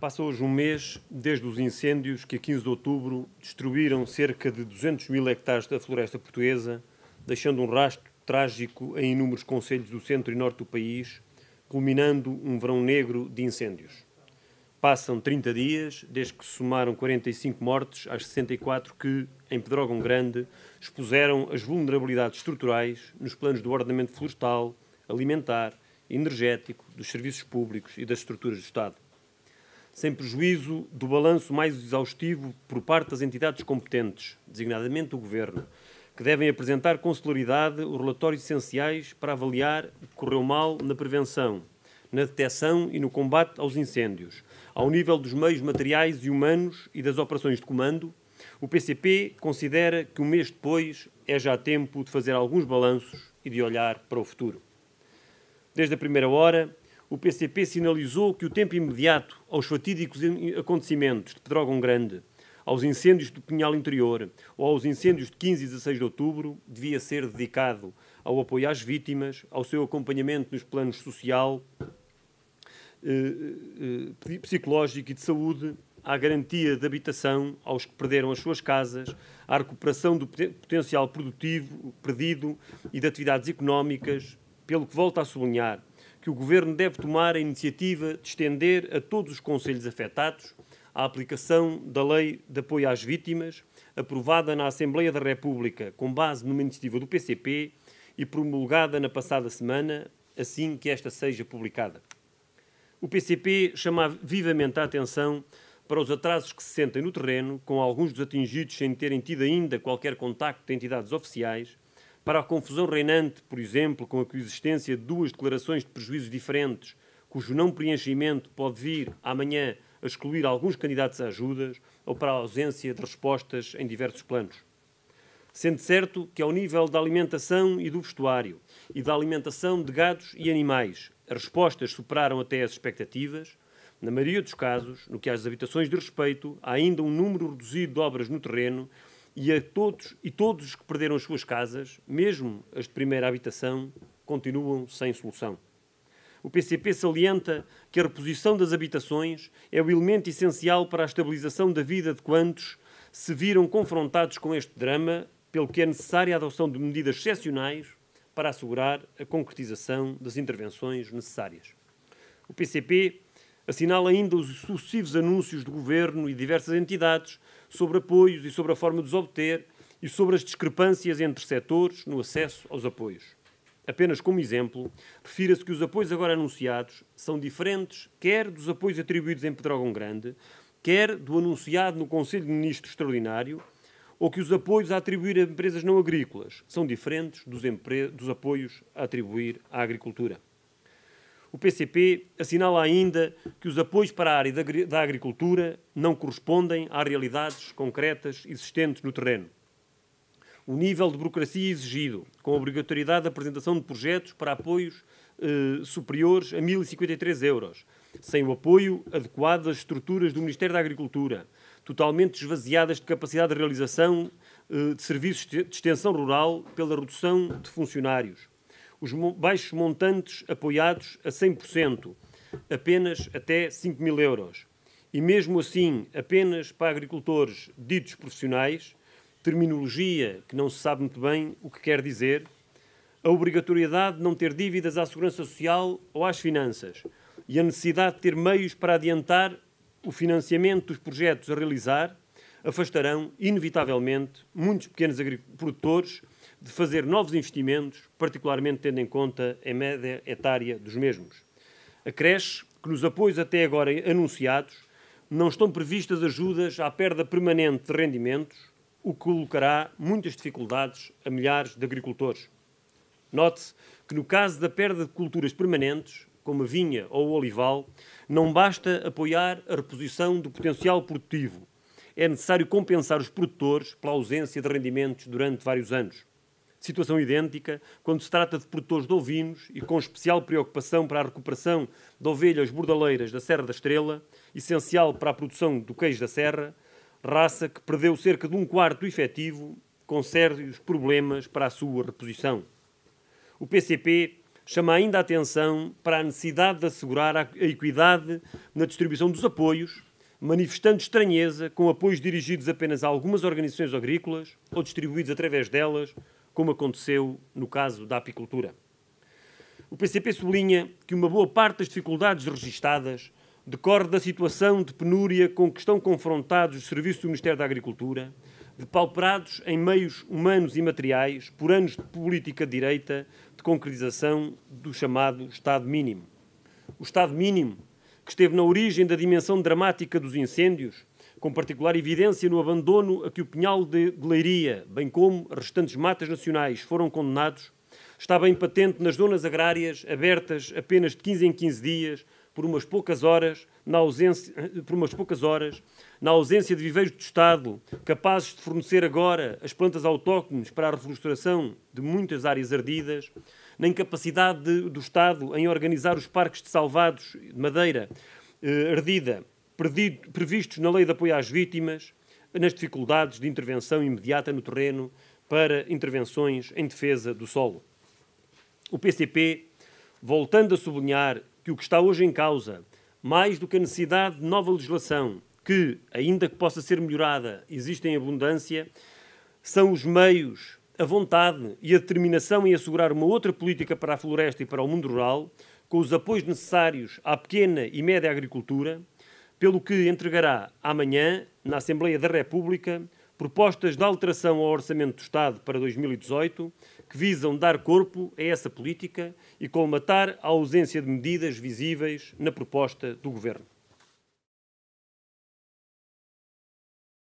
Passa hoje um mês desde os incêndios que, a 15 de outubro, destruíram cerca de 200 mil hectares da floresta portuguesa, deixando um rastro trágico em inúmeros conselhos do centro e norte do país, culminando um verão negro de incêndios. Passam 30 dias desde que somaram 45 mortes às 64 que, em Pedrógão Grande, expuseram as vulnerabilidades estruturais nos planos do ordenamento florestal, alimentar, energético, dos serviços públicos e das estruturas do Estado sem prejuízo do balanço mais exaustivo por parte das entidades competentes, designadamente o Governo, que devem apresentar com celeridade os relatórios essenciais para avaliar o que correu mal na prevenção, na detecção e no combate aos incêndios, ao nível dos meios materiais e humanos e das operações de comando, o PCP considera que um mês depois é já tempo de fazer alguns balanços e de olhar para o futuro. Desde a primeira hora, o PCP sinalizou que o tempo imediato aos fatídicos acontecimentos de Pedrógão Grande, aos incêndios do Pinhal Interior ou aos incêndios de 15 e 16 de outubro devia ser dedicado ao apoio às vítimas, ao seu acompanhamento nos planos social, eh, eh, eh, psicológico e de saúde, à garantia de habitação aos que perderam as suas casas, à recuperação do potencial produtivo perdido e de atividades económicas, pelo que volta a sublinhar, que o Governo deve tomar a iniciativa de estender a todos os Conselhos afetados a aplicação da Lei de Apoio às Vítimas, aprovada na Assembleia da República com base numa iniciativa do PCP e promulgada na passada semana, assim que esta seja publicada. O PCP chama vivamente a atenção para os atrasos que se sentem no terreno, com alguns dos atingidos sem terem tido ainda qualquer contacto de entidades oficiais para a confusão reinante, por exemplo, com a coexistência de duas declarações de prejuízos diferentes, cujo não preenchimento pode vir amanhã a excluir alguns candidatos a ajudas ou para a ausência de respostas em diversos planos. Sendo certo que, ao nível da alimentação e do vestuário e da alimentação de gados e animais, as respostas superaram até as expectativas, na maioria dos casos, no que às habitações de respeito, há ainda um número reduzido de obras no terreno e, a todos, e todos os que perderam as suas casas, mesmo as de primeira habitação, continuam sem solução. O PCP salienta que a reposição das habitações é o elemento essencial para a estabilização da vida de quantos se viram confrontados com este drama, pelo que é necessária a adoção de medidas excepcionais para assegurar a concretização das intervenções necessárias. O PCP Assinala ainda os sucessivos anúncios do governo e diversas entidades sobre apoios e sobre a forma de os obter e sobre as discrepâncias entre setores no acesso aos apoios. Apenas como exemplo, refira-se que os apoios agora anunciados são diferentes quer dos apoios atribuídos em Pedrógão Grande, quer do anunciado no Conselho de Ministros Extraordinário, ou que os apoios a atribuir a empresas não agrícolas são diferentes dos, dos apoios a atribuir à agricultura. O PCP assinala ainda que os apoios para a área da agricultura não correspondem às realidades concretas existentes no terreno. O nível de burocracia exigido, com a obrigatoriedade da apresentação de projetos para apoios eh, superiores a 1.053 euros, sem o apoio adequado das estruturas do Ministério da Agricultura, totalmente esvaziadas de capacidade de realização eh, de serviços de extensão rural pela redução de funcionários os baixos montantes apoiados a 100%, apenas até 5 mil euros. E mesmo assim, apenas para agricultores ditos profissionais, terminologia que não se sabe muito bem o que quer dizer, a obrigatoriedade de não ter dívidas à segurança social ou às finanças e a necessidade de ter meios para adiantar o financiamento dos projetos a realizar, afastarão, inevitavelmente, muitos pequenos produtores de fazer novos investimentos, particularmente tendo em conta a média etária dos mesmos. Acresce que nos apoios até agora anunciados não estão previstas ajudas à perda permanente de rendimentos, o que colocará muitas dificuldades a milhares de agricultores. Note-se que no caso da perda de culturas permanentes, como a vinha ou o olival, não basta apoiar a reposição do potencial produtivo. É necessário compensar os produtores pela ausência de rendimentos durante vários anos situação idêntica quando se trata de produtores de ovinos e com especial preocupação para a recuperação de ovelhas bordaleiras da Serra da Estrela, essencial para a produção do queijo da Serra, raça que perdeu cerca de um quarto do efetivo, com sérios problemas para a sua reposição. O PCP chama ainda a atenção para a necessidade de assegurar a equidade na distribuição dos apoios, manifestando estranheza com apoios dirigidos apenas a algumas organizações agrícolas ou distribuídos através delas como aconteceu no caso da apicultura. O PCP sublinha que uma boa parte das dificuldades registadas decorre da situação de penúria com que estão confrontados os serviços do Ministério da Agricultura, depauperados em meios humanos e materiais por anos de política de direita de concretização do chamado Estado Mínimo. O Estado Mínimo, que esteve na origem da dimensão dramática dos incêndios com particular evidência no abandono a que o Pinhal de Leiria, bem como restantes matas nacionais, foram condenados, está bem patente nas zonas agrárias abertas apenas de 15 em 15 dias, por umas poucas horas, na ausência, eh, por umas poucas horas, na ausência de viveiros de Estado, capazes de fornecer agora as plantas autóctones para a reflorestação de muitas áreas ardidas, na incapacidade de, do Estado em organizar os parques de salvados de madeira eh, ardida, previstos na Lei de Apoio às Vítimas, nas dificuldades de intervenção imediata no terreno para intervenções em defesa do solo. O PCP, voltando a sublinhar que o que está hoje em causa, mais do que a necessidade de nova legislação, que, ainda que possa ser melhorada, existe em abundância, são os meios, a vontade e a determinação em assegurar uma outra política para a floresta e para o mundo rural, com os apoios necessários à pequena e média agricultura, pelo que entregará amanhã, na Assembleia da República, propostas de alteração ao Orçamento do Estado para 2018 que visam dar corpo a essa política e colmatar a ausência de medidas visíveis na proposta do Governo.